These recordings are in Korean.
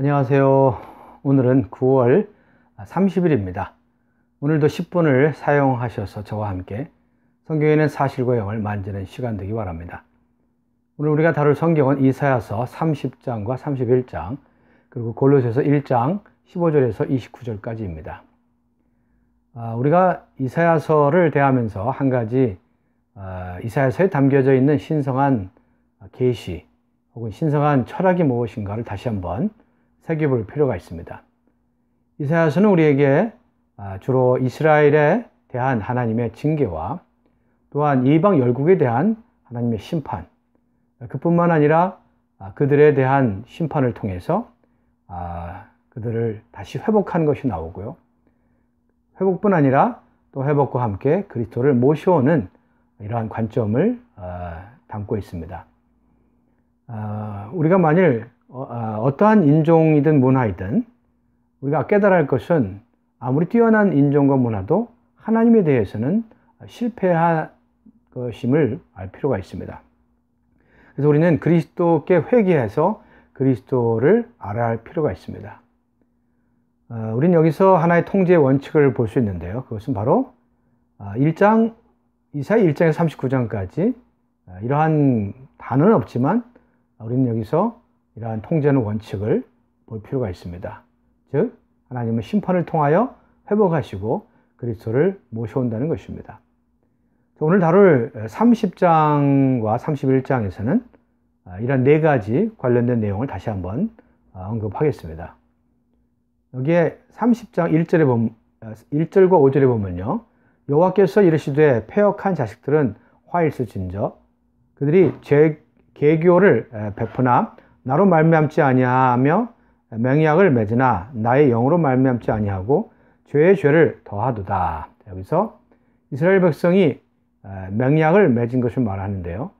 안녕하세요. 오늘은 9월 30일입니다. 오늘도 10분을 사용하셔서 저와 함께 성경에 는 사실과 영을 만지는 시간 되기 바랍니다. 오늘 우리가 다룰 성경은 이사야서 30장과 31장, 그리고 골로새서 1장 15절에서 29절까지입니다. 아, 우리가 이사야서를 대하면서 한 가지 아, 이사야서에 담겨져 있는 신성한 아, 계시 혹은 신성한 철학이 무엇인가를 다시 한번 새겨볼 필요가 있습니다. 이사야서는 우리에게 아, 주로 이스라엘에 대한 하나님의 징계와 또한 이방 열국에 대한 하나님의 심판, 그뿐만 아니라 아, 그들에 대한 심판을 통해서 아, 그들을 다시 회복한 것이 나오고요. 회복뿐 아니라 또 회복과 함께 그리스도를 모셔오는 이러한 관점을 담고 있습니다. 우리가 만일 어, 아, 떠한 인종이든 문화이든 우리가 깨달을 것은 아무리 뛰어난 인종과 문화도 하나님에 대해서는 실패한 것임을 알 필요가 있습니다. 그래서 우리는 그리스도께 회개해서 그리스도를 알아야 할 필요가 있습니다. 어, 우리는 여기서 하나의 통제의 원칙을 볼 수 있는데요. 그것은 바로 1장, 아, 이사의 1장에서 39장까지 아, 이러한 단어는 없지만 우리는 여기서 이러한 통제는 원칙을 볼 필요가 있습니다. 즉, 하나님은 심판을 통하여 회복하시고 그리스도를 모셔온다는 것입니다. 오늘 다룰 30장과 31장에서는 아, 이런 네 가지 관련된 내용을 다시 한번 아, 언급하겠습니다. 여기에 30장 1절에 보면, 1절과 아, 5절에 보면요. 여호와께서 이르시되 폐역한 자식들은 화일수진저 그들이 제 개교를 베푸나 나로 말미암지 아니하며 맹약을 맺으나 나의 영으로 말미암지 아니하고 죄의 죄를 더하도다. 여기서 이스라엘 백성이 맹약을 맺은 것을 말하는데요.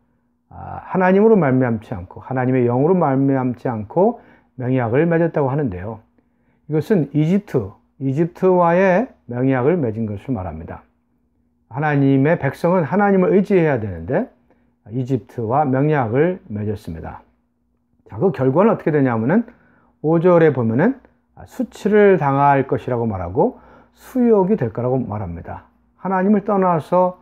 아, 하나님으로 말미암지 않고 하나님의 영으로 말미암지 않고 맹약을 맺었다고 하는데요. 이것은 이집트, 이집트와의 맹약을 맺은 것을 말합니다. 하나님의 백성은 하나님을 의지해야 되는데 이집트와 맹약을 맺었습니다. 자, 그 결과는 어떻게 되냐면은 5절에 보면은 아, 수치를 당할 것이라고 말하고 수욕이 될 거라고 말합니다. 하나님을 떠나서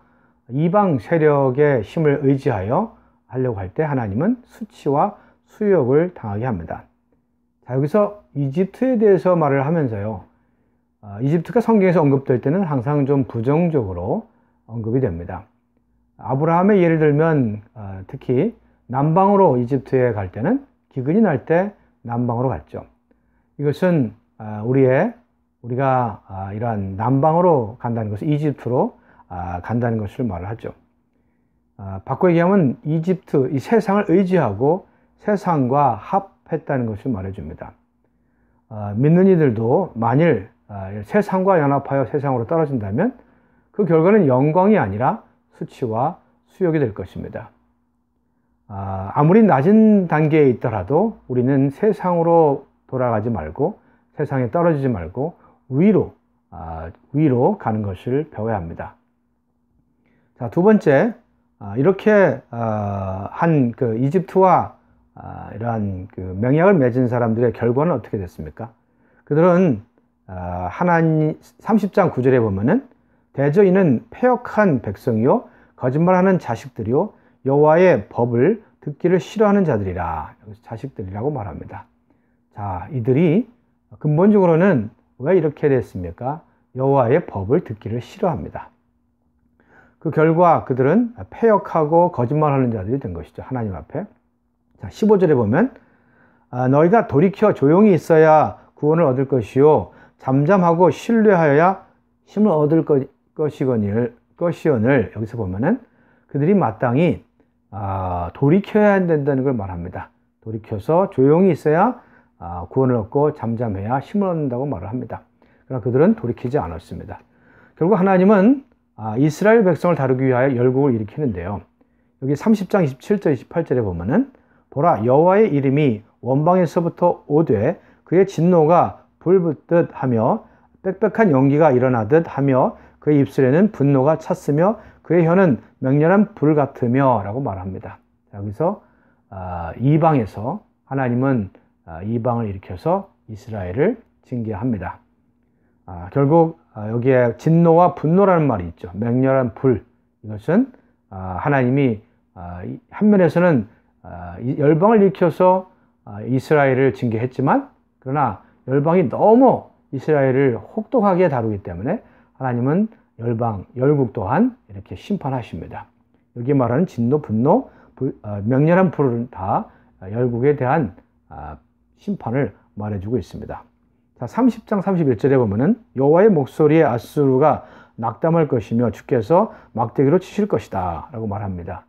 이방 세력의 힘을 의지하여 하려고 할 때 하나님은 수치와 수욕을 당하게 합니다. 자, 여기서 이집트에 대해서 말을 하면서요. 아, 이집트가 성경에서 언급될 때는 항상 좀 부정적으로 언급이 됩니다. 아브라함의 예를 들면 아, 특히 남방으로 이집트에 갈 때는 기근이 날 때 남방으로 갔죠. 이것은 아, 우리의 우리가 아, 이러한 남방으로 간다는 것은 이집트로 간다는 것을 아, 말하죠. 바꿔 얘기하면 이집트 이 세상을 의지하고 세상과 합했다는 것을 말해줍니다. 믿는 이들도 만일 세상과 연합하여 세상으로 떨어진다면 그 결과는 영광이 아니라 수치와 수욕이 될 것입니다. 아, 아무리 낮은 단계에 있더라도 우리는 세상으로 돌아가지 말고 세상에 떨어지지 말고 위로 아, 위로 가는 것을 배워야 합니다. 자, 두 번째 아, 이렇게 한그 이집트와 이러한 그 명약을 맺은 사람들의 결과는 어떻게 됐습니까? 그들은 하나님 30장 9절에 보면은 대저인은 폐역한 백성이요 거짓말하는 자식들이요 여호와의 법을 듣기를 싫어하는 자들이라 자식들이라고 말합니다. 자, 이들이 근본적으로는 왜 이렇게 됐습니까? 여호와의 법을 듣기를 싫어합니다. 그 결과 그들은 폐역하고 거짓말하는 자들이 된 것이죠. 하나님 앞에. 자, 15절에 보면 아, 너희가 돌이켜 조용히 있어야 구원을 얻을 것이요 잠잠하고 신뢰하여야 힘을 얻을 것, 이거늘 것이언을 여기서 보면은 그들이 마땅히 아, 돌이켜야 된다는 걸 말합니다. 돌이켜서 조용히 있어야 아, 구원을 얻고 잠잠해야 힘을 얻는다고 말을 합니다. 그러나 그들은 돌이키지 않았습니다. 결국 하나님은 아, 이스라엘 백성을 다루기 위하여 열국을 일으키는데요. 여기 30장 27절 28절에 보면은 보라 여호와의 이름이 원방에서부터 오되 그의 진노가 불붙듯 하며 빽빽한 연기가 일어나듯 하며 그의 입술에는 분노가 찼으며 그의 혀는 명렬한불 같으며 라고 말합니다. 여기서 아, 이방에서 하나님은 아, 이방을 일으켜서 이스라엘을 징계합니다. 아, 결국 여기에 진노와 분노라는 말이 있죠. 맹렬한 불. 이것은 하나님이 한 면에서는 열방을 일으켜서 이스라엘을 징계했지만 그러나 열방이 너무 이스라엘을 혹독하게 다루기 때문에 하나님은 열방, 열국 또한 이렇게 심판하십니다. 여기 말하는 진노, 분노, 어, 명렬한 불은 다 열국에 대한 아, 심판을 말해주고 있습니다. 자, 30장 31절에 보면은 여호와의 목소리에 아수르가 낙담할 것이며 주께서 막대기로 치실 것이다 라고 말합니다.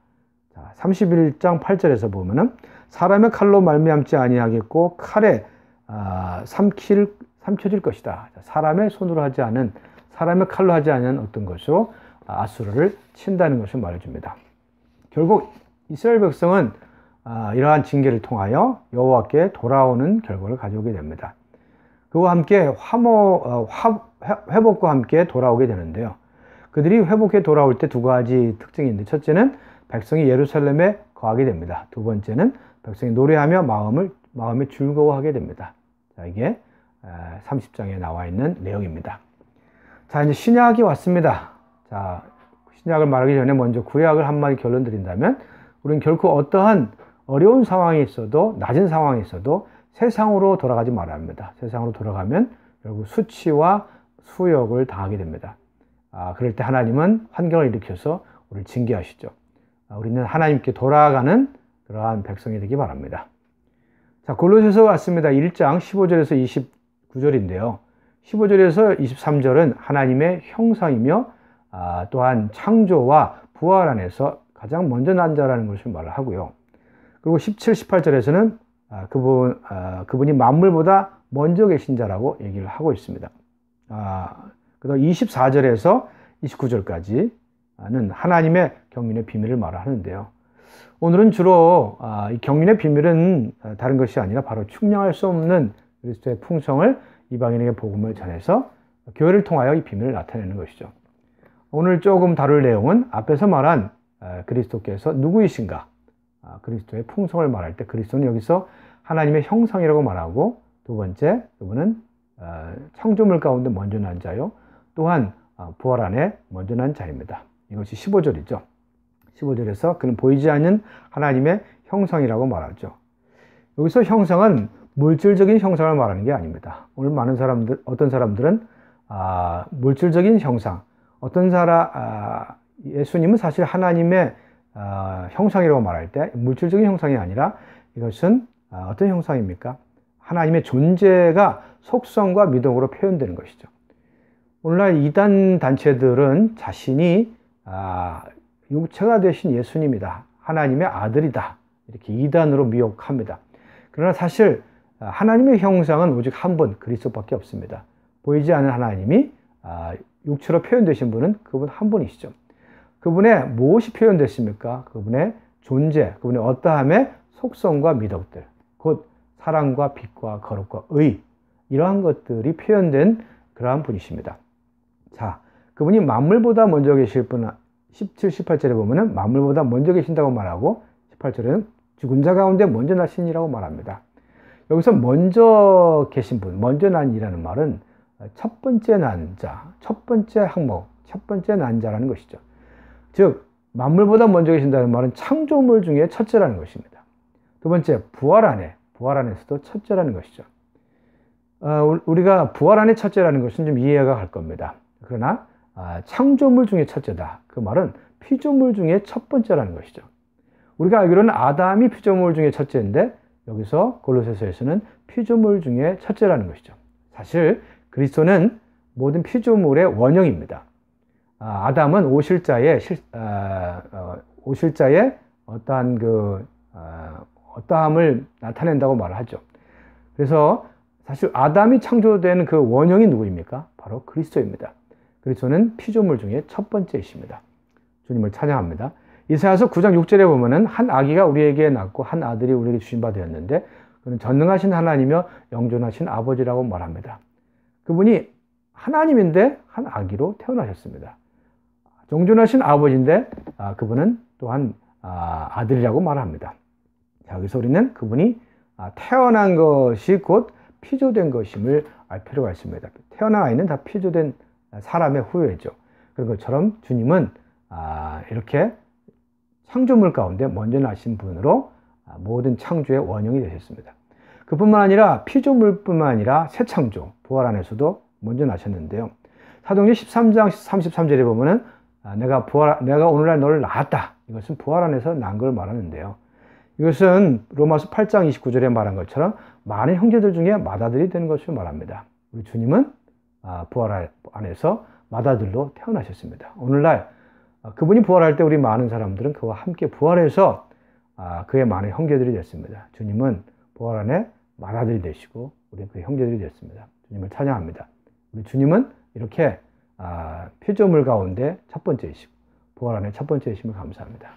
자, 31장 8절에서 보면은 사람의 칼로 말미암지 아니하겠고 칼에 아, 삼킬 삼켜질 것이다. 사람의 손으로 하지 않은 사람의 칼로 하지 않은 어떤 것으로 아, 아수르를 친다는 것을 말해줍니다. 결국 이스라엘 백성은 아, 이러한 징계를 통하여 여호와께 돌아오는 결과를 가져오게 됩니다. 그와 함께 화모, 어, 회복과 함께 돌아오게 되는데요. 그들이 회복해 돌아올 때 두 가지 특징이 있는데 첫째는 백성이 예루살렘에 거하게 됩니다. 두 번째는 백성이 노래하며 마음을 마음이 즐거워하게 됩니다. 자, 이게 30장에 나와 있는 내용입니다. 자, 이제 신약이 왔습니다. 자, 신약을 말하기 전에 먼저 구약을 한마디 결론 드린다면, 우리는 결코 어떠한 어려운 상황이 있어도, 낮은 상황이 있어도 세상으로 돌아가지 말아야 합니다. 세상으로 돌아가면 결국 수치와 수욕을 당하게 됩니다. 아, 그럴 때 하나님은 환경을 일으켜서 우리를 징계하시죠. 아, 우리는 하나님께 돌아가는 그러한 백성이 되기 바랍니다. 자, 골로새서 왔습니다. 1장 15절에서 29절인데요. 15절에서 23절은 하나님의 형상이며 아, 또한 창조와 부활 안에서 가장 먼저 난 자라는 것을 말을 하고요. 그리고 17, 18절에서는 아, 그분, 아, 그분이 만물보다 먼저 계신 자라고 얘기를 하고 있습니다. 아, 그다 24절에서 29절까지는 하나님의 경륜의 비밀을 말하는데요. 을 오늘은 주로 아, 이 경륜의 비밀은 다른 것이 아니라 바로 측량할 수 없는 그리스도의 풍성을 이방인에게 복음을 전해서 교회를 통하여 이 비밀을 나타내는 것이죠. 오늘 조금 다룰 내용은 앞에서 말한 그리스도께서 누구이신가? 아, 그리스도의 풍성을 말할 때 그리스도는 여기서 하나님의 형상이라고 말하고 두 번째 그분은 어, 창조물 가운데 먼저 난 자요. 또한 어, 부활 안에 먼저 난 자입니다. 이것이 15절이죠. 15절에서 그는 보이지 않는 하나님의 형상이라고 말하죠. 여기서 형상은 물질적인 형상을 말하는 게 아닙니다. 오늘 많은 사람들, 어떤 사람들은 아, 물질적인 형상, 어떤 사람, 아, 예수님은 사실 하나님의 아, 형상이라고 말할 때 물질적인 형상이 아니라 이것은 아, 어떤 형상입니까? 하나님의 존재가 속성과 미덕으로 표현되는 것이죠. 오늘날 이단 단체들은 자신이 아, 육체가 되신 예수님이다. 하나님의 아들이다. 이렇게 이단으로 미혹합니다. 그러나 사실 아, 하나님의 형상은 오직 한 분 그리스도밖에 없습니다. 보이지 않은 하나님이 아, 육체로 표현되신 분은 그분 한 분이시죠. 그분의 무엇이 표현됐습니까? 그분의 존재, 그분의 어떠함의 속성과 미덕들, 곧 사랑과 빛과 거룩과 의 이러한 것들이 표현된 그러한 분이십니다. 자, 그분이 만물보다 먼저 계실 분 17, 18절에 보면은 만물보다 먼저 계신다고 말하고 18절에는 죽은 자 가운데 먼저 나신이라고 말합니다. 여기서 먼저 계신 분, 먼저 난이라는 말은 첫 번째 난자, 첫 번째 항목, 첫 번째 난자라는 것이죠. 즉, 만물보다 먼저 계신다는 말은 창조물 중에 첫째라는 것입니다. 두 번째, 부활 안에, 부활 안에서도 첫째라는 것이죠. 어, 우리가 부활 안에 첫째라는 것은 좀 이해가 갈 겁니다. 그러나 아, 창조물 중에 첫째다. 그 말은 피조물 중에 첫 번째라는 것이죠. 우리가 알기로는 아담이 피조물 중에 첫째인데 여기서 골로새서에서는 피조물 중에 첫째라는 것이죠. 사실 그리스도는 모든 피조물의 원형입니다. 아, 담은 오실자의 실, 아, 어, 오실자의 어떠한 그 아, 어떠함을 나타낸다고 말하죠. 그래서 사실 아담이 창조된 그 원형이 누구입니까? 바로 그리스도입니다. 그리스도는 피조물 중에 첫 번째이십니다. 주님을 찬양합니다. 이사야서 9장 6절에 보면은 한 아기가 우리에게 낳고 한 아들이 우리에게 주신 바 되었는데 그는 전능하신 하나님이며 영존하신 아버지라고 말합니다. 그분이 하나님인데 한 아기로 태어나셨습니다. 정존하신 아버지인데 아, 그분은 또한 아, 아들이라고 말합니다. 자, 여기서 우리는 그분이 아, 태어난 것이 곧 피조된 것임을 알 필요가 있습니다. 태어난 아이는 다 피조된 사람의 후예죠. 그런 것처럼 주님은 아, 이렇게 창조물 가운데 먼저 나신 분으로 아, 모든 창조의 원형이 되셨습니다. 그뿐만 아니라 피조물뿐만 아니라 새 창조, 부활 안에서도 먼저 나셨는데요. 사도전 13장 33절에 보면은 아, 내가 부활 내가 오늘날 너를 낳았다. 이것은 부활 안에서 난걸 말하는데요. 이것은 로마서 8장 29절에 말한 것처럼 많은 형제들 중에 마다들이 되는 것을 말합니다. 우리 주님은 아, 부활 안에서 마다들로 태어나셨습니다. 오늘날 아, 그분이 부활할 때 우리 많은 사람들은 그와 함께 부활해서 아, 그의 많은 형제들이 됐습니다. 주님은 부활 안에 맏아들이 되시고 우리그 형제들이 됐습니다. 주님을 찬양합니다. 우리 주님은 이렇게 피조물 아, 가운데 첫 번째이시고 부활 안에 첫 번째이심을 감사합니다.